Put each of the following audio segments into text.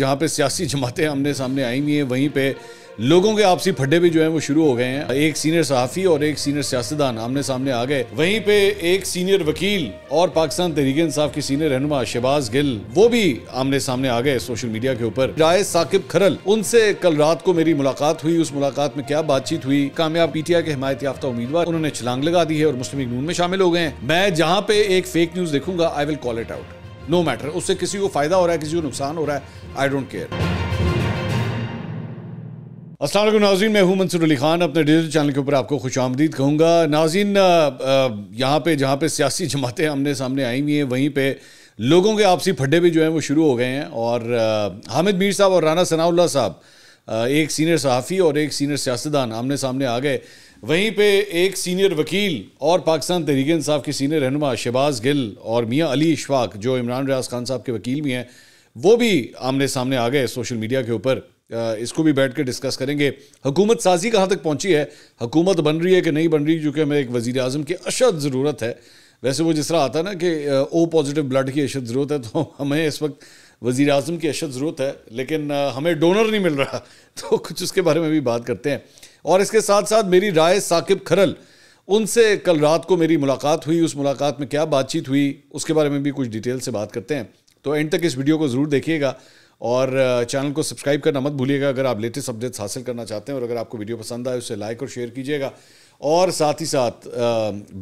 जहाँ पे सियासी जमातें आमने सामने आई हुई हैं वहीं पे लोगों के आपसी फड्डे भी जो हैं वो शुरू हो गए हैं एक सीनियर सहाफ़ी और एक सीनियर सियासतदान आमने सामने आ गए वहीं पे एक सीनियर वकील और पाकिस्तान तहरीक इंसाफ के सीनियर रहनुमा शहबाज गिल वो भी आमने सामने आ गए सोशल मीडिया के ऊपर राय साकिब खरल उनसे कल रात को मेरी मुलाकात हुई उस मुलाकात में क्या बातचीत हुई कामयाब पीटीआई के हमायत याफ्ता उम्मीदवार उन्होंने छलांग लगा दी है और मुस्लिम नून में शामिल हो गए हैं मैं जहाँ पे एक फेक न्यूज़ देखूंगा I will call it out no matter उससे किसी को फायदा हो रहा है किसी को नुकसान हो रहा है आई डोंट केयर असल नाजीन मैं हूं मंसूर अली खान अपने डिजिटल चैनल के ऊपर आपको खुश आमदीद कहूँगा नाजीन यहाँ पे जहाँ पे सियासी जमातें हमने सामने आई हुई हैं वहीं पे लोगों के आपसी फड्डे भी जो हैं वो शुरू हो गए हैं और हामिद मीर साहब और राना सनाउल्ला साहब एक सीनियर सहाफ़ी और एक सीनियर सियासतदान आमने सामने आ गए वहीं पे एक सीनियर वकील और पाकिस्तान तहरीक इंसाफ के सीनियर रहनुमा शहबाज गिल और मियाँ अली इशफाक जो इमरान रियाज खान साहब के वकील भी हैं वो भी आमने सामने आ गए सोशल मीडिया के ऊपर इसको भी बैठ कर डिस्कस करेंगे हुकूमत साजी कहाँ तक पहुँची है हुकूमत बन रही है कि नहीं बन रही क्योंकि हमें एक वज़ी अजम की अशद ज़रूरत है वैसे वो जिस तरह आता है ना कि ओ पॉजिटिव ब्लड की अशद ज़रूरत है तो हमें इस वक्त वजीर अजम की अशद ज़रूरत है लेकिन हमें डोनर नहीं मिल रहा तो कुछ उसके बारे में भी बात करते हैं और इसके साथ साथ मेरी राय साकिब खरल उनसे कल रात को मेरी मुलाकात हुई उस मुलाकात में क्या बातचीत हुई उसके बारे में भी कुछ डिटेल से बात करते हैं तो एंड तक इस वीडियो को ज़रूर देखिएगा और चैनल को सब्सक्राइब करना मत भूलिएगा अगर आप लेटेस्ट अपडेट्स हासिल करना चाहते हैं और अगर आपको वीडियो पसंद आए उसे लाइक और शेयर कीजिएगा और साथ ही साथ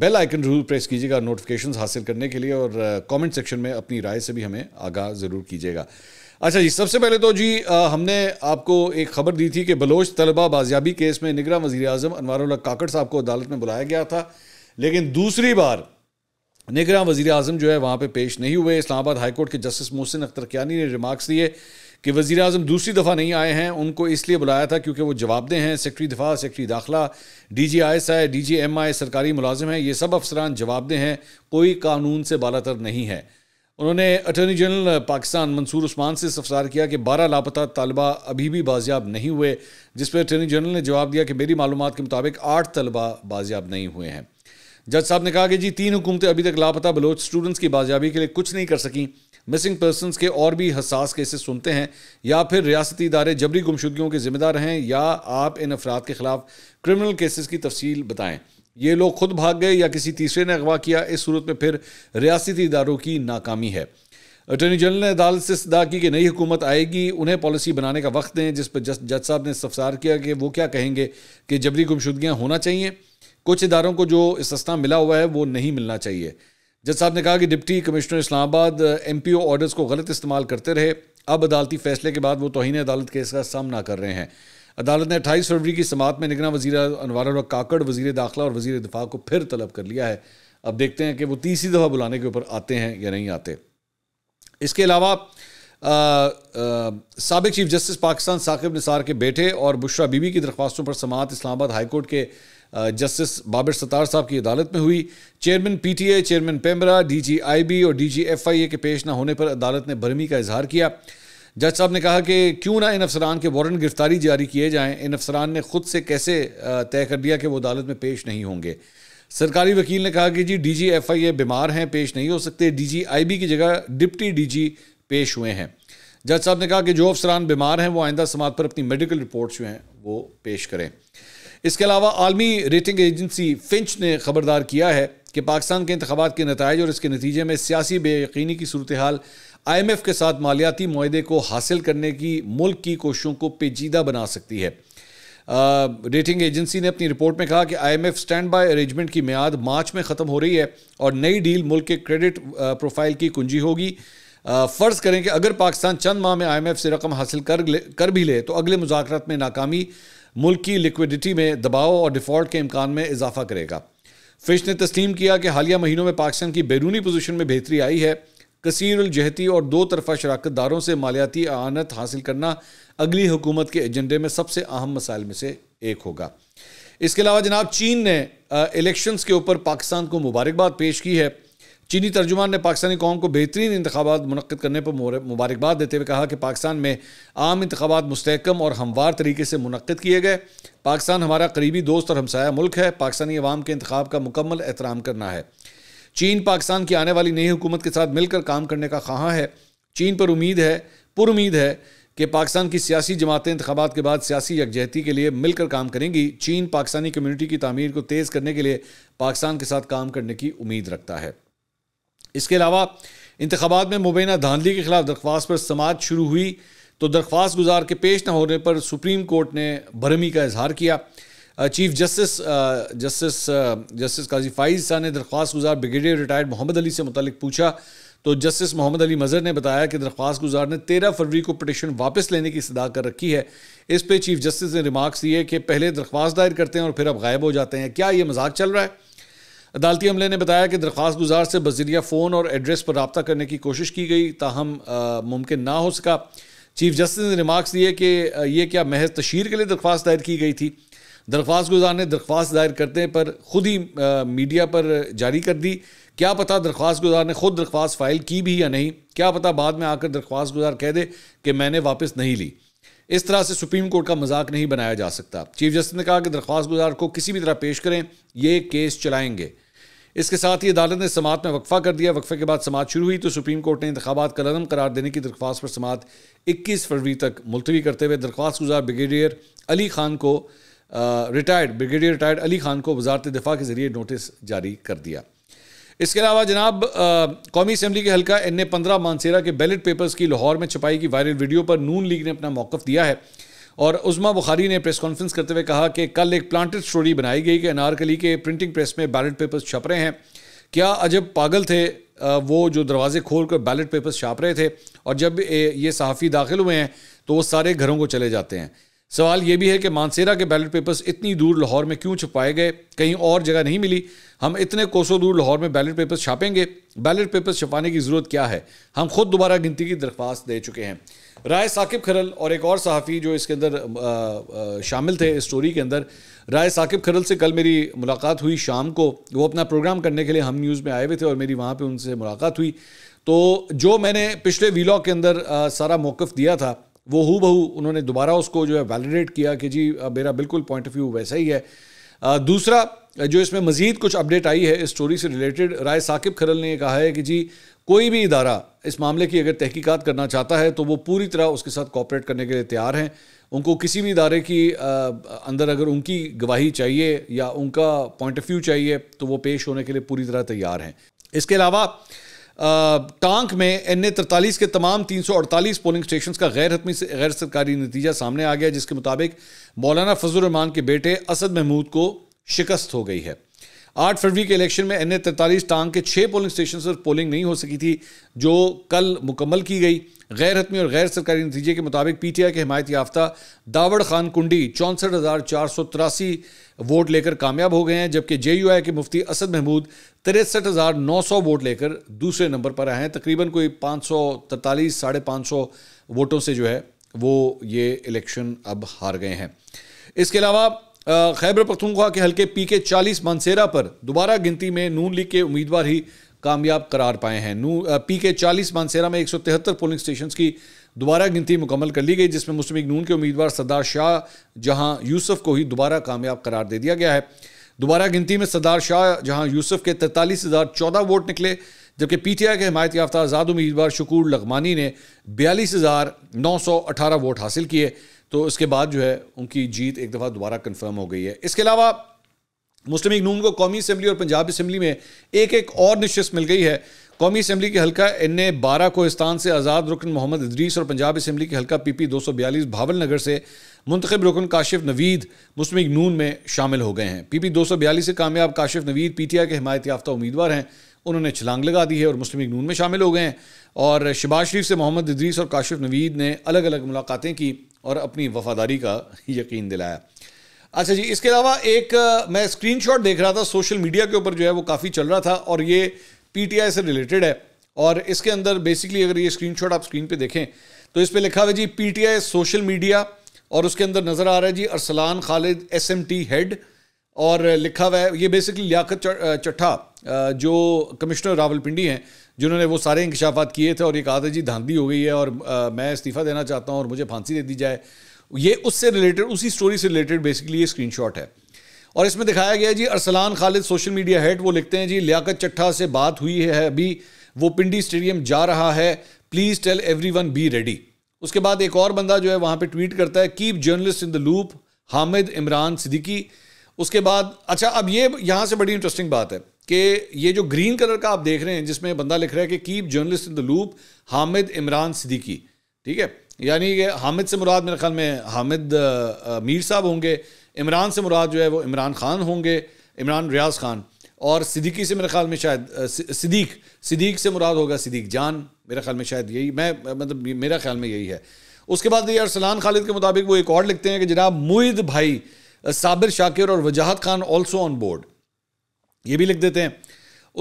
बेल आइकन जरूर प्रेस कीजिएगा नोटिफिकेशंस हासिल करने के लिए और कमेंट सेक्शन में अपनी राय से भी हमें आगाह ज़रूर कीजिएगा अच्छा जी सबसे पहले तो जी आ, हमने आपको एक खबर दी थी कि बलोच तलबा बाजियाबी केस में निगरा वजी अजम अनवर काकड़ साहब को अदालत में बुलाया गया था लेकिन दूसरी बार निगरा वजी अजम जो है वहाँ पर पे पेश नहीं हुए इस्लामाबाद हाईकोर्ट के जस्टिस मोहसिन अख्तर कियानी ने रिमार्क्स दिए कि वज़ी अजम दूसरी दफ़ा नहीं आए हैं उनको इसलिए बुलाया था क्योंकि वो जवाबदेह हैं सेक्रटरी दफा सेक्रटरी दाखिला D G I S I D G M I सरकारी मुलाजिम हैं ये सब अफसरान जवाबदेह हैं कोई कानून से बालातर नहीं है उन्होंने अटर्नी जनरल पाकिस्तान मंसूर उस्मान से सफसार किया कि बारह लापता तलबा अभी भी बाजियाब नहीं हुए जिस पर अटर्नी जनरल ने जवाब दिया कि मेरी मालूम के मुताबिक आठ तलबा बाजियाब नहीं हुए हैं जज साहब ने कहा कि जी तीन हुकूमतें अभी तक लापता बलोच स्टूडेंट्स की बाजियाबी के लिए कुछ नहीं कर सकें मिसिंग पर्सनस के और भी हसास केसेस सुनते हैं या फिर रियासती इदारे जबरी गुमशुदगियों के ज़िम्मेदार हैं या आप इन अफराद के ख़िलाफ़ क्रिमिनल केसेस की तफसील बताएं ये लोग खुद भाग गए या किसी तीसरे ने अगवा किया इस सूरत में फिर रियासती इदारों की नाकामी है अटर्नी जनरल ने अदालत से सदा की कि नई हुकूमत आएगी उन्हें पॉलिसी बनाने का वक्त दें जिस पर जज साहब ने सफसार किया कि वो क्या कहेंगे कि जबरी गुमशुदगियाँ होना चाहिए कुछ इदारों को जो सस्ता मिला हुआ है वो नहीं मिलना चाहिए जज साहब ने कहा कि deputy commissioner Islamabad M P O orders को गलत इस्तेमाल करते रहे अब अदालती फैसले के बाद वो तोहन अदालत केस का सामना कर रहे हैं अदालत ने अट्ठाईस फरवरी की समात में निगरान वजी अनवर काकड़ वजीर दाखिला और वजीर दफा को फिर तलब कर लिया है अब देखते हैं कि वो तीसरी दफ़ा बुलाने के ऊपर आते हैं या नहीं आते इसके अलावा सबक चीफ जस्टिस पाकिस्तान साकिब निसार के बेटे और बुशरा बीबी की दरख्वास्तों पर समात इस्लामाबाद हाईकोर्ट के जस्टिस बाबर सतार साहब की अदालत में हुई chairman PTA chairman PEMRA DG IB और डीजीएफआईए के पेश ना होने पर अदालत ने भरमी का इजहार किया जज साहब ने कहा कि क्यों ना इन अफसरान के वारंट गिरफ्तारी जारी किए जाएं इन अफसरान ने खुद से कैसे तय कर दिया कि वो अदालत में पेश नहीं होंगे सरकारी वकील ने कहा कि G D G F I ए बीमार हैं पेश नहीं हो सकते डी जी आई बी की जगह डिप्टी डी जी पेश हुए हैं जज साहब ने कहा कि जो अफसरान बीमार हैं वो आइंदा समाज पर अपनी मेडिकल रिपोर्ट्स जो हैं वो पेश करें इसके अलावा आलमी रेटिंग एजेंसी फिंच ने खबरदार किया है कि पाकिस्तान के इंतबात के नतज और इसके नतीजे में सियासी बेयकनी की सूरत हाल आई एम एफ़ के साथ मालियाती माहे को हासिल करने की मुल्क की कोशिशों को पेचीदा बना सकती है आ, रेटिंग एजेंसी ने अपनी रिपोर्ट में कहा कि I M F standby arrangement की मियाद मार्च में ख़त्म हो रही है और नई डील मुल्क के क्रेडिट प्रोफाइल की कुंजी होगी फ़र्ज़ करें कि अगर पाकिस्तान चंद माह में आई एम एफ से रकम हासिल कर ले कर भी ले तो अगले मुजाकर में नाकामी मुल्क की लिक्विडिटी में दबाव और डिफॉल्ट के इम्कान में इजाफा करेगा फिश ने तस्लीम किया कि हालिया महीनों में पाकिस्तान की बैरूनी पोजीशन में बेहतरी आई है कसीर उलजहती और दो तरफा शराकत दारों से मालियाती आनत हासिल करना अगली हुकूमत के एजेंडे में सबसे अहम मसाइल में से एक होगा इसके अलावा जनाब चीन ने इलेक्शंस के ऊपर पाकिस्तान को मुबारकबाद पेश की है चीनी तर्जुमान ने पाकिस्तानी कौम को बेहतरीन इंतबात मनद करने पर मुबारकबाद देते हुए कहा कि पाकिस्तान में आम इंतबात मुस्कम और हमवार तरीके से मनद किए गए पाकिस्तान हमारा करीबी दोस्त और हमसाया मुल्क है पाकिस्तानी अवाम के इंतब का मुकम्मल एहतराम करना है चीन पाकिस्तान की आने वाली नई हुकूमत के साथ मिलकर काम करने का ख्वाह है चीन पर उम्मीद है पुरुद है कि पाकिस्तान की सियासी जमातें इंतबात के बाद सियासी यकजहती के लिए मिलकर काम करेंगी चीन पाकिस्तानी कम्यूनिटी की तमीर को तेज़ करने के लिए पाकिस्तान के साथ काम करने की उम्मीद रखता है इसके अलावा इंतबात में मुबैना धांधली के खिलाफ दरख्वास्त पर समाज शुरू हुई तो दरख्वास्त गुजार के पेश न होने पर सुप्रीम कोर्ट ने भरमी का इजहार किया chief justice justice justice Qazi Faiz Shah ने दरख्वास्त गुजार ब्रिगेडियर रिटायर्ड मोहम्मद अली से मुतल पूछा तो जस्टिस मोहम्मद अली मज़र ने बताया कि दरख्वास्त गुजार ने तेरह फरवरी को पटिशन वापस लेने की सदा कर रखी है इस पर चीफ जस्टिस ने रिमार्क्स दिए कि पहले दरख्वास्त दायर करते हैं और फिर अब गायब हो जाते हैं क्या ये मजाक चल रहा है अदालती अमले ने बताया कि दरख्वास्त गुजार से बजरिया फ़ोन और एड्रेस पर रबता करने की कोशिश की गई ताहम मुमकिन ना हो सका चीफ जस्टिस ने रिमार्क्स दिए कि यह क्या महज तशहर के लिए दरख्वास्त दायर की गई थी दरख्वास्त गुजार ने दरख्वास्त दायर करने पर खुद ही मीडिया पर जारी कर दी क्या पता दरख्वास्त गुजार ने खुद दरख्वास्त फाइल की भी या नहीं क्या पता बाद में आकर दरख्वास्त गुजार कह दे कि मैंने वापस नहीं ली इस तरह से सुप्रीम कोर्ट का मजाक नहीं बनाया जा सकता चीफ जस्टिस ने कहा कि दरख्वास्त गुजार को किसी भी तरह पेश करें ये केस चलाएंगे इसके साथ ही अदालत ने समात में वक्फा कर दिया वक्फे के बाद समात शुरू हुई तो सुप्रीम कोर्ट ने इंतबात का रदम करार देने की दरख्वास्त पर समात 21 फरवरी तक मुलतवी करते हुए दरख्वास्त गुजार ब्रिगेडियर अली खान को retired brigadier retired Ali Khan को वजारत दिफा के जरिए नोटिस जारी कर दिया इसके अलावा जनाब कौमी असम्बली के हल्का एन ए पंद्रह मानसेरा के बैलेट पेपर्स की लाहौर में छपाई की वायरल वीडियो पर नून लीग ने अपना मौकफ दिया है और उजमा बुखारी ने प्रेस कॉन्फ्रेंस करते हुए कहा कि कल एक प्लांटेड स्टोरी बनाई गई कि अनारकली के प्रिंटिंग प्रेस में बैलेट पेपर्स छप रहे हैं क्या अजब पागल थे वो जो दरवाजे खोल कर बैलेट पेपर्स छाप रहे थे और जब ये सहाफ़ी दाखिल हुए हैं तो वो सारे घरों को चले जाते हैं सवाल ये भी है कि मानसेरा के बैलेट पेपर्स इतनी दूर लाहौर में क्यों छुपाए गए कहीं और जगह नहीं मिली हम इतने कोसों दूर लाहौर में बैलेट पेपर्स छापेंगे बैलेट पेपर्स छपाने की ज़रूरत क्या है हम खुद दोबारा गिनती की दरख्वास्त दे चुके हैं राय साकिब खरल और एक और सहाफ़ी जो इसके अंदर शामिल थे इस स्टोरी के अंदर राय साकिब खरल से कल मेरी मुलाकात हुई शाम को वो अपना प्रोग्राम करने के लिए हम न्यूज़ में आए हुए थे और मेरी वहाँ पर उनसे मुलाकात हुई तो जो मैंने पिछले वीलॉग के अंदर सारा मौक़ दिया था वो हु बहू उन्होंने दोबारा उसको जो है वैलिडेट किया कि जी मेरा बिल्कुल पॉइंट ऑफ व्यू वैसा ही है दूसरा जो इसमें मज़ीद कुछ अपडेट आई है इस स्टोरी से रिलेटेड राय साकिब खरल ने कहा है कि जी कोई भी इदारा इस मामले की अगर तहकीकात करना चाहता है तो वो पूरी तरह उसके साथ कॉपरेट करने के लिए तैयार हैं उनको किसी भी इदारे की आ, अंदर अगर उनकी गवाही चाहिए या उनका पॉइंट ऑफ व्यू चाहिए तो वो पेश होने के लिए पूरी तरह तैयार हैं इसके अलावा टांक में एन ए तरतालीस के तमाम तीन सौ अड़तालीस पोलिंग स्टेशन का गैर हतमी से गैर सरकारी नतीजा सामने आ गया जिसके मुताबिक मौलाना फजल रहमान के बेटे असद महमूद को शिकस्त हो गई है आठ फरवरी के इलेक्शन में एन ए तैंतालीस टांग के छः पोलिंग स्टेशन पर पोलिंग नहीं हो सकी थी जो कल मुकम्मल की गई गैर हतमी और गैर सरकारी नतीजे के मुताबिक पी टी आई के हमायत याफ्ता दावड़ खान कुंडी चौंसठ हज़ार चार सौ तिरासी वोट लेकर कामयाब हो गए हैं जबकि जे यू आई के मुफ्ती असद महमूद तिरसठ हज़ार नौ सौ वोट लेकर दूसरे नंबर पर आए हैं तकरीबन कोई पाँच सौ तैतालीस साढ़े पाँच सौ वोटों से जो है वो ये इलेक्शन अब हार गए हैं इसके अलावा खैबर पख्तूनख्वा के हल्के पी के चालीस मानसेरा पर दोबारा गिनती में नून लीग के उम्मीदवार ही कामयाब करार पाए हैं नू पी के चालीस मानसेरा में एक सौ तिहत्तर पोलिंग स्टेशन की दोबारा गिनती मुकम्मल कर ली गई जिसमें मुस्लिम लीग नून के उम्मीदवार सरदार शाह जहां यूसुफ को ही दोबारा कामयाब करार दे दिया गया है दोबारा गिनती में सरदार शाह जहां यूसुफ के तैंतालीस हज़ार चौदह वोट निकले जबकि पी टी आई के हमायत याफ्ता आज़ाद उम्मीदवार शकूर लगमानी ने बयालीस हज़ार नौ सौ अठारह वोट हासिल किए तो इसके बाद जो है उनकी जीत एक दफ़ा दोबारा कन्फर्म हो गई है इसके अलावा मुस्लिम लीग नून को कौमी असम्बली और पंजाब असम्बली में एक एक और निश्चित मिल गई है कौमी असम्बली के हल्का एन ए बारह कोहिस्तान से आज़ाद रुकन मोहम्मद इदरीस और पंजाब असम्बली के हल्का पी पी दो सौ बयालीस भावल नगर से मुंतब रुकन काशिफ नवीद मुस्लिम लीग नून में शामिल हो गए हैं पी पी दो सौ बयालीस से कामयाब Kashif Naveed P T I के हमायत याफ्ता उम्मीदवार हैं उन्होंने छलांग लगा दी है और मुस्लिम नून में शामिल हो गए हैं और शबाज शरीफ से मोहम्मद इदरीस और काशिफ नवीद ने अलग अलग मुलाकातें की और अपनी वफादारी का यकीन दिलाया अच्छा जी इसके अलावा एक मैं स्क्रीनशॉट देख रहा था सोशल मीडिया के ऊपर जो है वो काफ़ी चल रहा था और ये पीटीआई से रिलेटेड है और इसके अंदर बेसिकली अगर ये स्क्रीनशॉट आप स्क्रीन पे देखें तो इस पर लिखा हुआ जी पीटीआई सोशल मीडिया और उसके अंदर नज़र आ रहा है जी अरसलान खालिद एसएमटी हेड और लिखा हुआ है ये बेसिकली लियाकत चट्ठा जो कमिश्नर रावलपिंडी हैं जिन्होंने वो सारे इंकशाफात किए थे और ये कहा था जी धांधली हो गई है और मैं इस्तीफ़ा देना चाहता हूँ और मुझे फांसी दे दी जाए ये उससे रिलेटेड उसी स्टोरी से रिलेटेड बेसिकली ये स्क्रीनशॉट है और इसमें दिखाया गया जी Arsalan Khalid social media head वो लिखते हैं जी लियाकत चट्ठा से बात हुई है अभी वो पिंडी स्टेडियम जा रहा है please tell everyone be ready उसके बाद एक और बंदा जो है वहाँ पर ट्वीट करता है keep journalist in the loop Hamid Imran Siddiqui उसके बाद अच्छा अब ये यहाँ से बड़ी इंटरेस्टिंग बात है कि ये जो ग्रीन कलर का आप देख रहे हैं जिसमें बंदा लिख रहा है कि keep journalist in the loop Hamid Imran Siddiqui ठीक है यानी कि हामिद से मुराद मेरे ख्याल में हामिद मीर साहब होंगे इमरान से मुराद जो है वो इमरान खान होंगे इमरान रियाज खान और सिद्दीकी से मेरे ख्याल में शायद सिद्दीक सिद्दीक से मुराद होगा सिद्दीक जान मेरे ख्याल में शायद यही मैं मतलब मेरा ख्याल में यही है उसके बाद ये अरसलान खालिद के मुताबिक वो एक और लिखते हैं कि जनाब मुहिद भाई साबिर uh, शाकिर और वजाहत खान ऑल्सो ऑन बोर्ड ये भी लिख देते हैं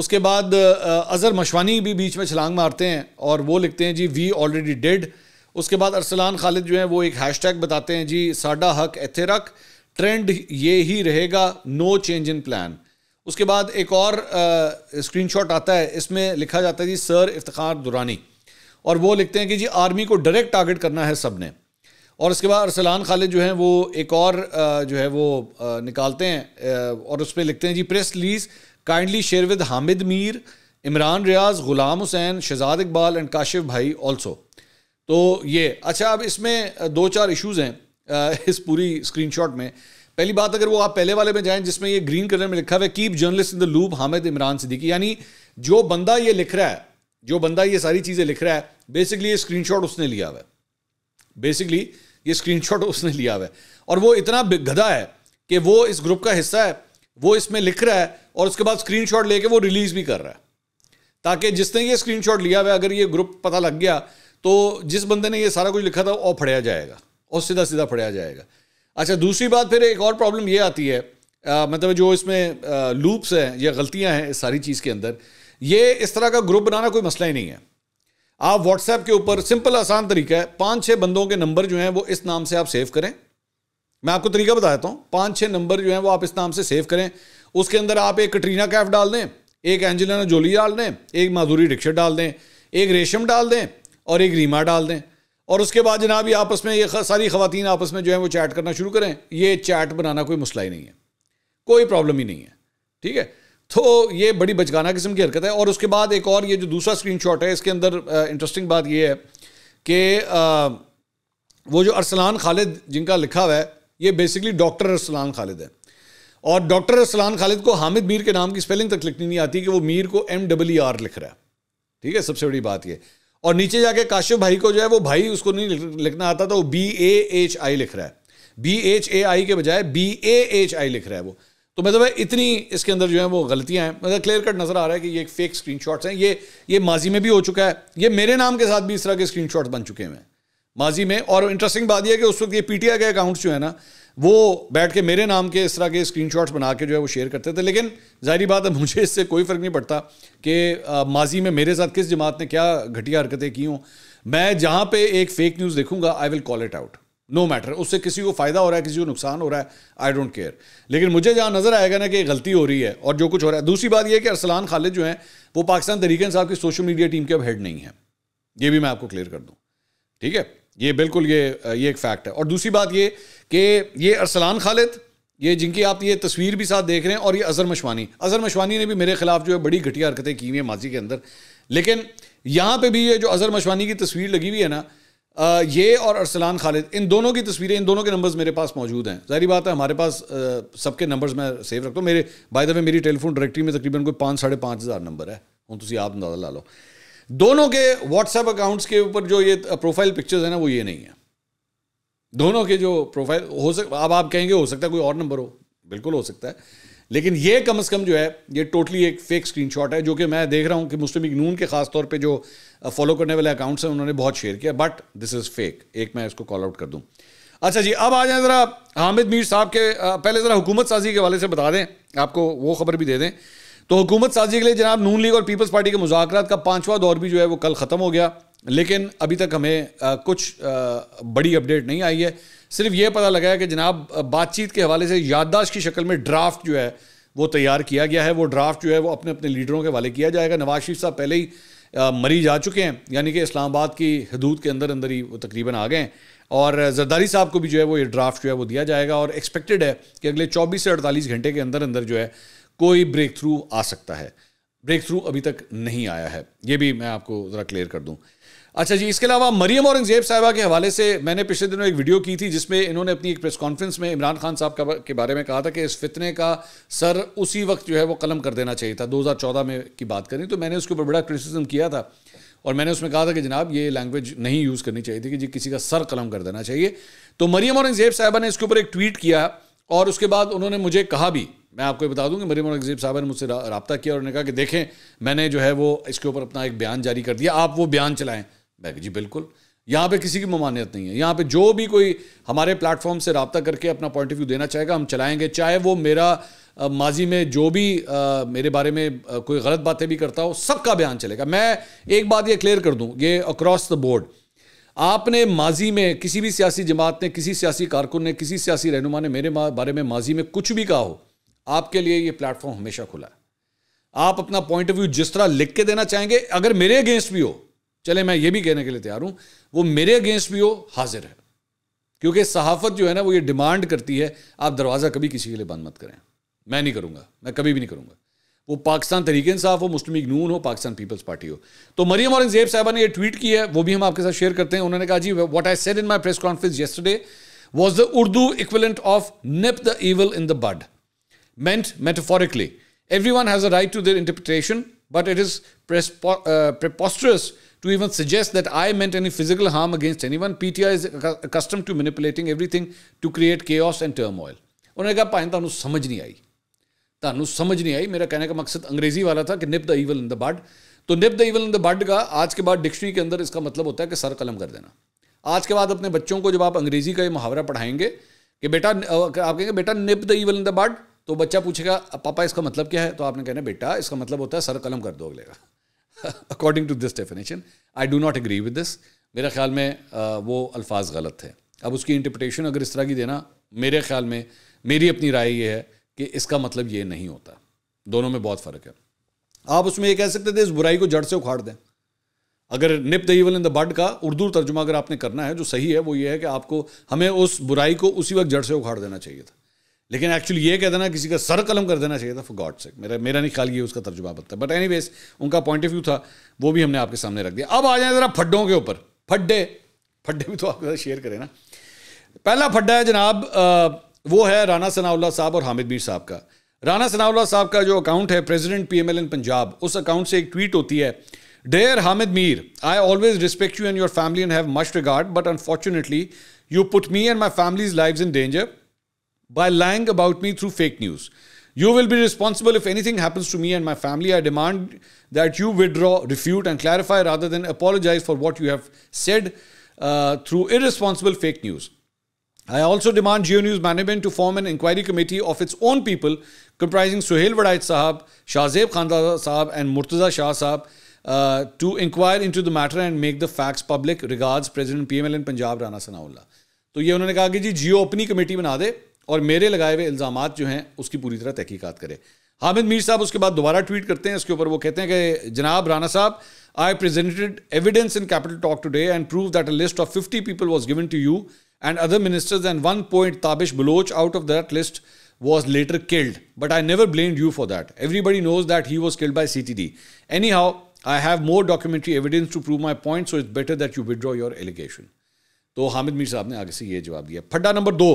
उसके बाद अजहर uh, मशवानी भी बीच में छलांग मारते हैं और वो लिखते हैं जी वी ऑलरेडी डेड उसके बाद अरसलान खालिद जो है वो एक हैश टैग बताते हैं जी साडा हक एथेरक ट्रेंड ये ही रहेगा नो चेंज इन प्लान उसके बाद एक और स्क्रीन uh, शॉट आता है इसमें लिखा जाता है जी सर इफ्तार दुरानी और वो लिखते हैं कि जी आर्मी को डायरेक्ट टारगेट करना है सब ने और उसके बाद अरसलान खालिद जो हैं वो एक और जो है वो निकालते हैं और उस पर लिखते हैं जी press release kindly share with Hamid Mir Imran Riaz Ghulam Hussain Shahzad Iqbal and Kashif भाई ऑल्सो तो ये अच्छा अब इसमें दो चार इश्यूज़ हैं इस पूरी स्क्रीनशॉट में पहली बात अगर वो आप पहले वाले में जाएं जिसमें ये ग्रीन कलर में लिखा हुआ है keep journalist in the loop Hamid Imran Siddiqui यानी जो बंदा ये लिख रहा है जो बंदा ये सारी चीज़ें लिख रहा है बेसिकली ये शॉट उसने लिया हुआ है बेसिकली ये शॉट उसने लिया हुआ है और वो इतना गधा है कि वो इस ग्रुप का हिस्सा है वो इसमें लिख रहा है और उसके बाद स्क्रीनशॉट लेके वो रिलीज भी कर रहा है ताकि जिसने ये शॉट लिया हुआ अगर ये ग्रुप पता लग गया तो जिस बंदे ने ये सारा कुछ लिखा था और फड़ाया जाएगा और सीधा सीधा फड़ाया जाएगा अच्छा दूसरी बात फिर एक और प्रॉब्लम ये आती है आ, मतलब जो इसमें लूप्स हैं या गलतियां हैं इस सारी चीज़ के अंदर ये इस तरह का ग्रुप बनाना कोई मसला ही नहीं है आप व्हाट्सएप के ऊपर सिंपल आसान तरीका है पाँच छः बंदों के नंबर जो हैं वो इस नाम से आप सेव करें मैं आपको तरीका बता देता हूँ पाँच छः नंबर जो हैं वो आप इस नाम से सेव करें उसके अंदर आप एक कटरीना कैफ डाल दें एक एंजेलिना जोली डाल दें एक माधुरी रिक्शा डाल दें एक रेशम डाल दें और एक रीमा डाल दें और उसके बाद जनाब ये आपस में ये सारी खातन आपस में जो है वो चैट करना शुरू करें ये चैट बनाना कोई मसला ही नहीं है कोई प्रॉब्लम ही नहीं है ठीक है तो ये बड़ी बचगाना किस्म की हरकत है और उसके बाद एक और ये जो दूसरा शॉट है इसके अंदर इंटरेस्टिंग बात ये है कि वो जो अरसलान खालिद जिनका लिखा हुआ है ये बेसिकली डॉक्टर अरसलान खालिद है और डॉक्टर अरसलान खालिद को हामिद मीर के नाम की स्पेलिंग तक लिखनी नहीं आती कि वो मीर को एम डब्ल्यू आर लिख रहा है ठीक है सबसे बड़ी बात ये और नीचे जाके काशिफ भाई को जो है वो भाई उसको नहीं लिखना आता था वो बी ए एच आई लिख रहा है बी एच ए आई के बजाय बी ए एच आई लिख रहा है वो तो मतलब इतनी इसके अंदर जो है वो गलतियां हैं मतलब क्लियर कट नज़र आ रहा है कि ये एक फेक शॉट्स हैं ये ये माजी में भी हो चुका है ये मेरे नाम के साथ भी इस तरह के शॉट्स बन चुके हैं माजी में और इंटरेस्टिंग बात यह है कि उस वक्त ये पीटीआई के अकाउंट्स जो है ना वो बैठ के मेरे नाम के इस तरह के स्क्रीनशॉट्स बना के जो है वो शेयर करते थे लेकिन जाहिर बात है मुझे इससे कोई फ़र्क नहीं पड़ता कि माजी में मेरे साथ किस जमात ने क्या घटिया हरकतें की हूँ मैं जहाँ पर एक फ़ेक न्यूज़ देखूँगा I will call it out no matter उससे किसी को फ़ायदा हो रहा है किसी को नुकसान हो रहा है आई डोंट केयर लेकिन मुझे जहाँ नज़र आएगा ना कि गलती हो रही है और जो कुछ हो रहा है दूसरी बात यह कि अरसलान खालिद जो है वो पाकिस्तान तरीके साहब की सोशल मीडिया टीम के अब हेड नहीं है ये भी मैं आपको क्लियर कर दूँ ठीक है ये बिल्कुल ये ये एक फैक्ट है और दूसरी बात ये कि ये अरसलान खालिद ये जिनकी आप ये तस्वीर भी साथ देख रहे हैं और ये अजहर मशवानी अज़र मशवानी ने भी मेरे खिलाफ जो है बड़ी घटिया हरकतें की हुई हैं माजी के अंदर लेकिन यहाँ पे भी ये जो अजहर मशवानी की तस्वीर लगी हुई है ना ये और अरसलान खालिद इन दोनों की तस्वीरें इन दोनों के नंबर्स मेरे पास मौजूद हैं जाहिर बात है हमारे पास सबके नंबर्स मैं सेव रखता हूँ मेरे बाय द वे मेरी टेलीफोन डायरेक्टरी में तकरीबन कोई पाँच साढ़े पाँच हज़ार नंबर है हूँ तुम तो आप अंदाजा ला लो दोनों के व्हाट्सएप अकाउंट्स के ऊपर जो ये प्रोफाइल पिक्चर्स हैं ना वो ये नहीं है दोनों के जो प्रोफाइल हो सक अब आप कहेंगे हो सकता है कोई और नंबर हो बिल्कुल हो सकता है लेकिन ये कम अज़ कम जो है ये टोटली एक फेक स्क्रीनशॉट है जो कि मैं देख रहा हूँ कि मुस्लिम लीग नून के खास तौर पे जो फॉलो करने वाले अकाउंट्स हैं उन्होंने बहुत शेयर किया बट दिस इज़ फेक एक मैं इसको कॉल आउट कर दूँ अच्छा जी अब आ जाए ज़रा हामिद मीर साहब के पहले ज़रा हुकूमत साजी के हवाले से बता दें आपको वो खबर भी दे दें तो हुकूमत साजी के लिए जनाब नून लीग और पीपल्स पार्टी के मुजाकर का पाँचवा दौर भी जो है वो कल ख़त्म हो गया लेकिन अभी तक हमें आ, कुछ आ, बड़ी अपडेट नहीं आई है सिर्फ ये पता लगा है कि जनाब बातचीत के हवाले से याददाश्त की शक्ल में ड्राफ्ट जो है वो तैयार किया गया है वो ड्राफ्ट जो है वो अपने अपने लीडरों के हवाले किया जाएगा नवाज शरीफ साहब पहले ही मरी मरीज आ चुके हैं यानी कि इस्लामाबाद की हदूद के अंदर अंदर ही वो तकरीबन आ गए हैं और जरदारी साहब को भी जो है वो ये ड्राफ्ट जो है वो दिया जाएगा और एक्सपेक्टेड है कि अगले 24 से 48 घंटे के अंदर अंदर जो है कोई ब्रेक थ्रू आ सकता है ब्रेक थ्रू अभी तक नहीं आया है ये भी मैं आपको ज़रा क्लियर कर दूँ अच्छा जी इसके अलावा मरियम औरंगजेब साहबा के हवाले से मैंने पिछले दिनों एक वीडियो की थी जिसमें इन्होंने अपनी एक प्रेस कॉन्फ्रेंस में इमरान खान साहब के बारे में कहा था कि इस फितने का सर उसी वक्त जो है वो कलम कर देना चाहिए था 2014 में की बात करें तो मैंने उसके ऊपर बड़ा क्रिटिसिज्म किया था और मैंने उसमें कहा था कि जनाब ये लैंग्वेज नहीं यूज़ करनी चाहिए थी कि जी किसी का सर कलम कर देना चाहिए तो मरियम औरंगजेब साहबा ने इसके ऊपर एक ट्वीट किया और उसके बाद उन्होंने मुझे कहा भी मैं आपको बता दूं कि मरीम औरंगजेब साहब ने मुझसे रबता किया और उन्होंने कहा कि देखें मैंने जो है वो इसके ऊपर अपना एक बयान जारी कर दिया आप वो बयान चलाएं मैं जी बिल्कुल यहाँ पे किसी की ममानियत नहीं है यहाँ पे जो भी कोई हमारे प्लेटफॉर्म से रबता करके अपना पॉइंट ऑफ व्यू देना चाहेगा हम चलाएंगे चाहे वो मेरा माजी में जो भी आ, मेरे बारे में आ, कोई गलत बातें भी करता हो सबका बयान चलेगा मैं एक बात ये क्लियर कर दूँ ये अक्रॉस द बोर्ड आपने माजी में किसी भी सियासी जमात ने किसी सियासी कारकुन ने किसी सियासी रहनुमा ने मेरे बारे में माजी में कुछ भी कहा हो आपके लिए ये प्लेटफॉर्म हमेशा खुला है आप अपना पॉइंट ऑफ व्यू जिस तरह लिख के देना चाहेंगे अगर मेरे अगेंस्ट भी हो चले मैं ये भी कहने के लिए तैयार हूं वो मेरे अगेंस्ट भी हो हाजिर है क्योंकि सहाफत जो है ना वो ये डिमांड करती है आप दरवाज़ा कभी किसी के लिए बंद मत करें मैं नहीं करूंगा मैं कभी भी नहीं करूंगा वो पाकिस्तान तरीके इंसाफ हो मुस्लिम नून हो पाकिस्तान पीपल्स पार्टी हो तो मरियम औरंगजेब साहबा ने ये ट्वीट किया है वो भी हम आपके साथ शेयर करते हैं उन्होंने कहा जी what I said in my press conference yesterday was the Urdu equivalent of nip the evil in the bud meant metaphorically. Everyone has a right to their interpretation, but it is prepos uh, to even suggest that I meant any physical harm against anyone. PTI is accustomed to manipulating everything to create chaos and turmoil. उन्होंने कहा भाई थानू समझ नहीं आई थानू समझ नहीं आई मेरा कहने का मकसद अंग्रेजी वाला था कि nip the evil in the bud तो nip the evil in the bud का आज के बाद डिक्शनरी के अंदर इसका मतलब होता है कि सर कलम कर देना आज के बाद अपने बच्चों को जब आप अंग्रेजी का ये मुहावरा पढ़ाएंगे कि बेटा आप कहेंगे बेटा nip the evil in the bud तो बच्चा पूछेगा पापा इसका मतलब क्या है तो आपने कहना बेटा इसका मतलब होता है सर कलम कर दो अगले का according to this definition I do not agree with this मेरे ख्याल में आ, वो अल्फाज गलत थे अब उसकी इंटरप्रटेशन अगर इस तरह की देना मेरे ख्याल में मेरी अपनी राय ये है कि इसका मतलब ये नहीं होता दोनों में बहुत फ़र्क है आप उसमें ये कह सकते थे इस बुराई को जड़ से उखाड़ दें अगर nip the in the bud का उर्दू तर्जुमा अगर आपने करना है जो सही है वो ये है कि आपको हमें उस बुराई को उसी वक्त जड़ से उखाड़ देना चाहिए था लेकिन एक्चुअली ये कह देना किसी का सर कलम कर देना चाहिए था फॉर गॉड से मेरा मेरा नहीं ख्याल ये उसका तर्जुबा बनता है बट एनी उनका पॉइंट ऑफ व्यू था वो भी हमने आपके सामने रख दिया अब आ जाए ज़रा फड्डों के ऊपर फड्डे फड्डे भी तो आप शेयर करें ना पहला फड्डा है जनाब वो है राना सनाउल्ला साहब और हामिद मीर साहब का राना सनाउल्ला साहब का जो अकाउंट है एम एल इन पंजाब उस अकाउंट से एक ट्वीट होती है dear Hamid Mir I always respect you and your family and have must regard but unfortunately you put me and my family's life in danger by lying about me through fake news. You will be responsible if anything happens to me and my family. I demand that you withdraw, refute, and clarify rather than apologize for what you have said uh, through irresponsible fake news. I also demand Geo News management to form an inquiry committee of its own people comprising Suhail Vadait Sahab, Shahzeb Khanda Sahab, and Murtaza Shah Sahab uh, to inquire into the matter and make the facts public. Regards, President PML in Punjab, Rana Sanaullah. So ये उन्होंने कहा कि जी जियो अपनी committee बना और मेरे लगाए हुए इल्ज़ाम जो हैं उसकी पूरी तरह तहकीकत करे हामिद मीर साहब उसके बाद दोबारा ट्वीट करते हैं इसके ऊपर वो कहते हैं कि जनाब राना साहब I presented evidence in capital talk today and prove that a list of fifty people was given to you and other ministers and one point Tabish Baloch out of that list but I never but you for that everybody knows that he was killed by C T D anyhow I have more documentary evidence to prove my point so it's better that you withdraw your allegation तो हामिद मीर साहब ने आगे से ये जवाब दिया फड्डा number दो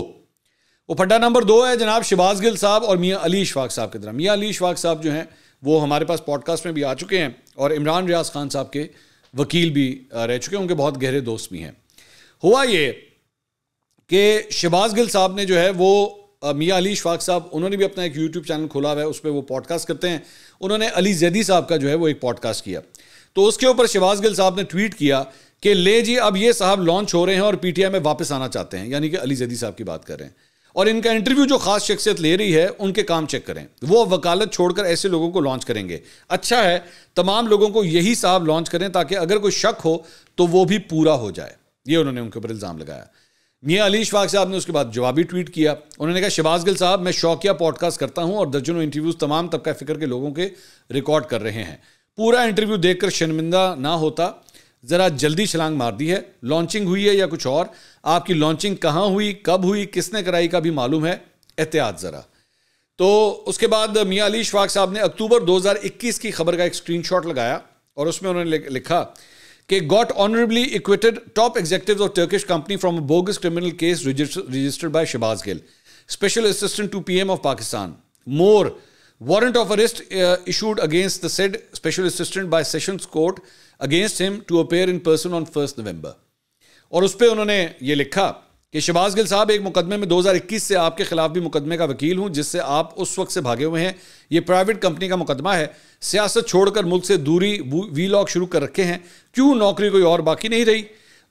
वो फंडा नंबर दो है जनाब शिबाज गिल साहब और मियाँ अली इशफाक साहब के तरह मियाँ अली इशफाक साहब जो हैं वो हमारे पास पॉडकास्ट में भी आ चुके हैं और इमरान रियाज खान साहब के वकील भी रह चुके हैं उनके बहुत गहरे दोस्त भी हैं हुआ ये कि शहबाज गिल साहब ने जो है वो मियाँ अली शवाक साहब उन्होंने भी अपना एक यूट्यूब चैनल खोला हुआ है उस पर वो पॉडकास्ट करते हैं उन्होंने अली जैदी साहब का जो है वो एक पॉडकास्ट किया तो उसके ऊपर शहबाज गिल साहब ने ट्वीट किया कि ले जी अब ये साहब लॉन्च हो रहे हैं और पीटीआई में वापस आना चाहते हैं यानी कि अली जैदी साहब की बात कर रहे हैं और इनका इंटरव्यू जो खास शख्सियत ले रही है उनके काम चेक करें वो वकालत छोड़कर ऐसे लोगों को लॉन्च करेंगे अच्छा है तमाम लोगों को यही साहब लॉन्च करें ताकि अगर कोई शक हो तो वो भी पूरा हो जाए ये उन्होंने उनके ऊपर इल्ज़ाम लगाया मियाँ अली शफाक साहब ने उसके बाद जवाबी ट्वीट किया उन्होंने कहा शबाज गिल साहब मैं शौकिया पॉडकास्ट करता हूँ और दर्जनों इंटरव्यूज़ तमाम तबका फ़िक्र के लोगों के रिकॉर्ड कर रहे हैं पूरा इंटरव्यू देखकर शर्मिंदा ना होता ज़रा जल्दी छलांग मार दी है लॉन्चिंग हुई है या कुछ और आपकी लॉन्चिंग कहाँ हुई कब हुई किसने कराई का भी मालूम है एहतियात ज़रा तो उसके बाद मियाँ अली शवाक साहब ने अक्टूबर 2021 की खबर का एक स्क्रीनशॉट लगाया और उसमें उन्होंने लिखा कि got honourably acquitted top executive of Turkish company from a bogus criminal case registered by Shahbaz Gill special assistant to PM of Pakistan more warrant of arrest uh, issued against the said special assistant by sessions court against him to appear in person on first November और उस पर उन्होंने ये लिखा कि शबाज गिल साहब एक मुकदमे में 2021 से आपके खिलाफ भी मुकदमे का वकील हूं जिससे आप उस वक्त से भागे हुए हैं ये प्राइवेट कंपनी का मुकदमा है सियासत छोड़कर मुल्क से दूरी वी लॉक शुरू कर रखे हैं क्यों नौकरी कोई और बाकी नहीं रही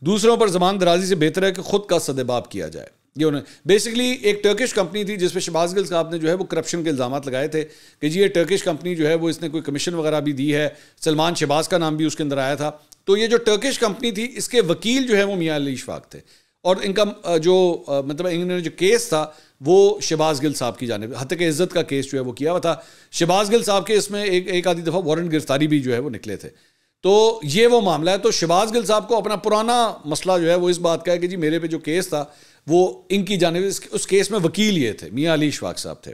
दूसरों पर जमान दराजी से बेहतर है कि खुद का सदेबाब किया जाए ये उन्होंने बेसिकली एक टर्किश कंपनी थी जिस पर शबाज गिल साहब ने जो है वो करप्शन के इल्ज़ाम लगाए थे कि जी ये टर्किश कंपनी जो है वो इसने कोई कमीशन वगैरह भी दी है सलमान शबाज का नाम भी उसके अंदर आया था तो ये जो टर्किश कंपनी थी इसके वकील जो है वो मियाँ अली इशफाक थे और इनका जो मतलब इन्होंने जो केस था वो शबाज गिल साहब की जानब हत इज़्ज़त का केस जो है वो किया हुआ था शबाज गिल साहब के इसमें एक एक आधी दफ़ा वारंट गिरफ्तारी भी जो है वो निकले थे तो ये वो मामला है तो शबाज गिल साहब को अपना पुराना मसला जो है वो इस बात का है कि जी मेरे पे जो केस था वो इनकी जानब उस केस में वकील ये थे मियाँ अली इशवाक साहब थे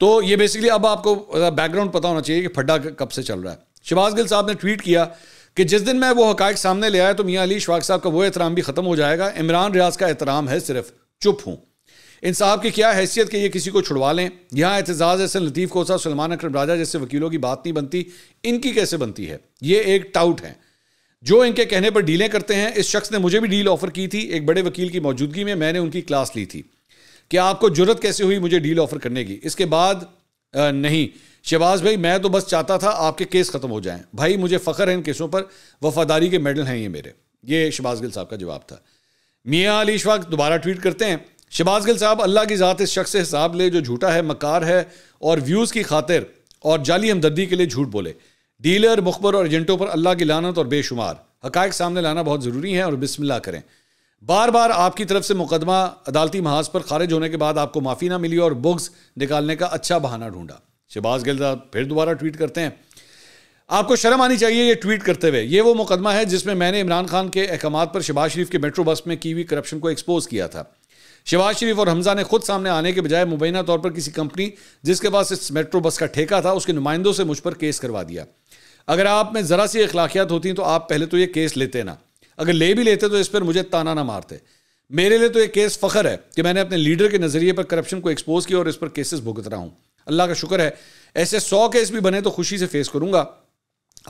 तो ये बेसिकली अब आपको बैकग्राउंड मतलब पता होना चाहिए कि फड्डा कब से चल रहा है शिबाज गिल साहब ने ट्वीट किया कि जिस दिन मैं वो हकायक सामने ले आया तो मियाँ अली शवाक साहब का वो एहतराम भी ख़त्म हो जाएगा इमरान रियाज का एहतराम है सिर्फ चुप हूँ इन साहब की क्या हैसियत कि ये किसी को छुड़वा लें यहाँ एतजाज़ ऐसे लतीफ़ कोसा सलमान अकरम राजा जैसे वकीलों की बात नहीं बनती इनकी कैसे बनती है ये एक टाउट है जो इनके कहने पर डीलें करते हैं इस शख्स ने मुझे भी डील ऑफर की थी एक बड़े वकील की मौजूदगी में मैंने उनकी क्लास ली थी कि आपको जरूरत कैसे हुई मुझे डील ऑफर करने की इसके बाद आ, नहीं शहबाज भाई मैं तो बस चाहता था आपके केस ख़त्म हो जाएं भाई मुझे फ़ख्र है इन केसों पर वफादारी के मेडल हैं ये मेरे ये शहबाज गिल साहब का जवाब था मियाँ अली इशवाक दोबारा ट्वीट करते हैं शहबाज गिल साहब अल्लाह की ज़ात इस शख्स से हिसाब ले जो झूठा है मकार है और व्यूज़ की खातिर और जाली हमदर्दी के लिए झूठ बोले डीलर मुखबर और एजेंटों पर अल्लाह की लानत और बेशुमार हकायक सामने लाना बहुत ज़रूरी है और बिस्मिल्लाह करें बार बार आपकी तरफ से मुकदमा अदालती महाज पर खारिज होने के बाद आपको माफ़ी ना मिली और बुग्स निकालने का अच्छा बहाना ढूंढा शहबाज गिल साहब फिर दोबारा ट्वीट करते हैं आपको शर्म आनी चाहिए ये ट्वीट करते हुए ये वो मुकदमा है जिसमें मैंने इमरान खान के अहकाम पर शहबाज शरीफ के मेट्रो बस में की हुई करप्शन को एक्सपोज किया था शहबाज शरीफ और हमजा ने खुद सामने आने के बजाय मुबैना तौर पर किसी कंपनी जिसके पास इस मेट्रो बस का ठेका था उसके नुमाइंदों से मुझ पर केस करवा दिया अगर आप में ज़रा सी अखलाकियात होती तो आप पहले तो ये केस लेते ना अगर ले भी लेते तो इस पर मुझे ताना ना मारते मेरे लिए तो ये केस फ़ख्र है कि मैंने अपने लीडर के नज़रिए पर करप्शन को एक्सपोज किया और इस पर केसेस भुगत रहा हूँ अल्लाह का शुक्र है ऐसे सौ केस भी बने तो खुशी से फेस करूँगा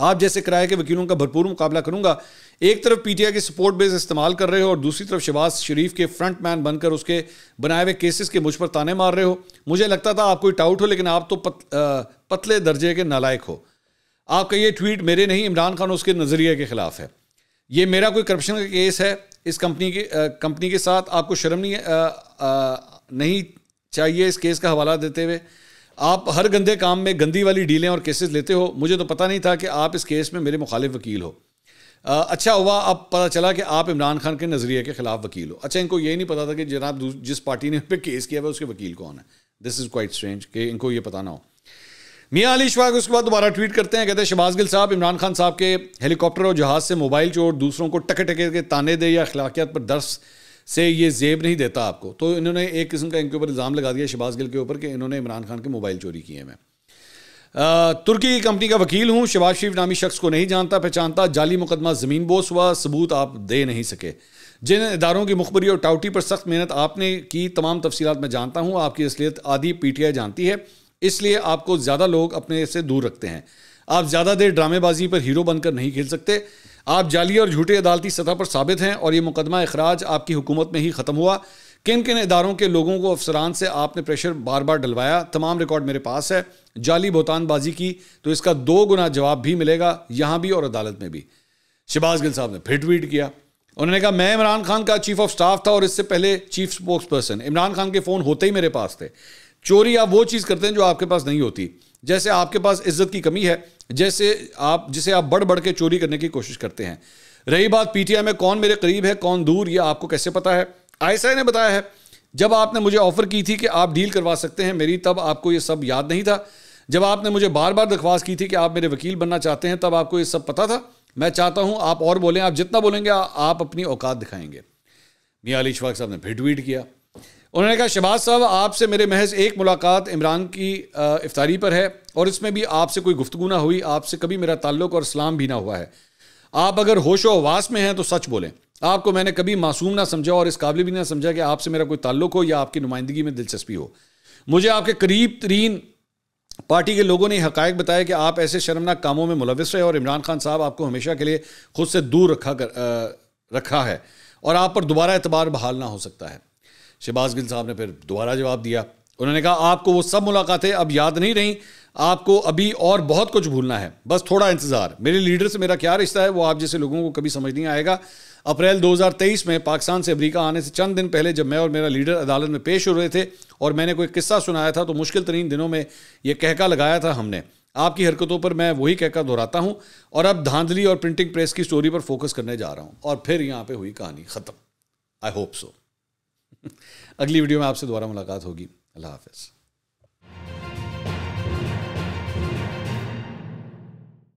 आप जैसे किराए के वकीलों का भरपूर मुकाबला करूंगा एक तरफ पीटीआई के सपोर्ट बेस इस्तेमाल कर रहे हो और दूसरी तरफ शहबाज शरीफ के फ्रंट मैन बनकर उसके बनाए हुए केसेस के मुझ पर ताने मार रहे हो मुझे लगता था आप कोई टाउट हो लेकिन आप तो पत, आ, पतले दर्जे के नालायक हो आपका ये ट्वीट मेरे नहीं इमरान खान उसके नज़रिए के ख़िलाफ़ है ये मेरा कोई करप्शन का केस है इस कंपनी के कंपनी के साथ आपको शर्म नहीं आ, आ, नहीं चाहिए इस केस का हवाला देते हुए आप हर गंदे काम में गंदी वाली डीलें और केसेस लेते हो मुझे तो पता नहीं था कि आप इस केस में मेरे मुखालिफ वकील हो आ, अच्छा हुआ अब पता चला कि आप इमरान खान के नज़रिए के ख़िलाफ़ वकील हो अच्छा इनको ये नहीं पता था कि जनाब जिस पार्टी ने पे पर केस किया हुआ उसके वकील कौन है दिस इज़ क्वाइट स्ट्रेंज कि इनको ये पता ना हो मियाँ अली शवाग उसके बाद दोबारा ट्वीट करते हैं कहते हैं शबाज गिल साहब इमरान खान साहब के हेलीकॉप्टर और जहाज़ से मोबाइल चोर दूसरों को टके टके के ताने दे या अखलाकियात पर दर्श से ये जेब नहीं देता आपको तो इन्होंने एक किस्म का इनके ऊपर इल्ज़ाम लगा दिया शहबाज गिल के ऊपर कि इन्होंने इमरान खान के मोबाइल चोरी किए मैं तुर्की की कंपनी का वकील हूँ शहबाज शरीफ नामी शख्स को नहीं जानता पहचानता जाली मुकदमा ज़मीन बोस हुआ सबूत आप दे नहीं सके जिन इदारों की मुखबरी और टाउटी पर सख्त मेहनत आपने की तमाम तफसीत मैं जानता हूँ आपकी असलियत आधी पी टी आई जानती है इसलिए आपको ज़्यादा लोग अपने से दूर रखते हैं आप ज़्यादा देर ड्रामेबाजी पर हीरो बनकर नहीं खेल सकते आप जाली और झूठे अदालती सतह पर साबित हैं और ये मुकदमा अखराज आपकी हुकूमत में ही ख़त्म हुआ किन किन इदारों के लोगों को अफसरान से आपने प्रेशर बार बार डलवाया तमाम रिकॉर्ड मेरे पास है जाली बोतानबाजी की तो इसका दो गुना जवाब भी मिलेगा यहाँ भी और अदालत में भी शिबाज गिल साहब ने फिर ट्वीट किया उन्होंने कहा मैं इमरान खान का चीफ ऑफ स्टाफ था और इससे पहले chief spokesperson Imran Khan के फ़ोन होते ही मेरे पास थे चोरी आप वो चीज़ करते हैं जो आपके पास नहीं होती जैसे आपके पास इज्जत की कमी है जैसे आप जिसे आप बढ़ बढ़ के चोरी करने की कोशिश करते हैं रही बात पीटीआई में कौन मेरे करीब है कौन दूर यह आपको कैसे पता है आईएसआई ने बताया है जब आपने मुझे ऑफर की थी कि आप डील करवा सकते हैं मेरी तब आपको यह सब याद नहीं था जब आपने मुझे बार बार दरख्वास्त की थी कि आप मेरे वकील बनना चाहते हैं तब आपको यह सब पता था मैं चाहता हूं आप और बोलें आप जितना बोलेंगे आप अपनी औकात दिखाएंगे मियाली शवाक साहब ने फिर ट्वीट किया उन्होंने कहा शहबाज साहब आपसे मेरे महज एक मुलाकात इमरान की इफ्तारी पर है और इसमें भी आपसे कोई गुफ्तु ना हुई आपसे कभी मेरा ताल्लुक और सलाम भी ना हुआ है आप अगर होश आवास में हैं तो सच बोलें आपको मैंने कभी मासूम ना समझा और इस काबिल भी ना समझा कि आपसे मेरा कोई ताल्लुक हो या आपकी नुमाइंदगी में दिलचस्पी हो मुझे आपके करीब तरीन पार्टी के लोगों ने हकायक बताया कि आप ऐसे शर्मनाक कामों में मुलविस रहे और इमरान खान साहब आपको हमेशा के लिए खुद से दूर रखा कर, आ, रखा है और आप पर दोबारा एतबार बहाल ना हो सकता है शहबाज गिल साहब ने फिर दोबारा जवाब दिया उन्होंने कहा आपको वो सब मुलाकातें अब याद नहीं रहीं आपको अभी और बहुत कुछ भूलना है बस थोड़ा इंतज़ार मेरे लीडर से मेरा क्या रिश्ता है वो आप जैसे लोगों को कभी समझ नहीं आएगा अप्रैल 2023 में पाकिस्तान से अमेरिका आने से चंद दिन पहले जब मैं और मेरा लीडर अदालत में पेश हो रहे थे और मैंने कोई किस्सा सुनाया था तो मुश्किल तरीन दिनों में ये कहका लगाया था हमने आपकी हरकतों पर मैं वही कहकर दोहराता हूँ और अब धांधली और प्रिंटिंग प्रेस की स्टोरी पर फोकस करने जा रहा हूँ और फिर यहाँ पर हुई कहानी ख़त्म आई होप सो अगली वीडियो में आपसे दोबारा मुलाकात होगी अल्लाह हाफिज़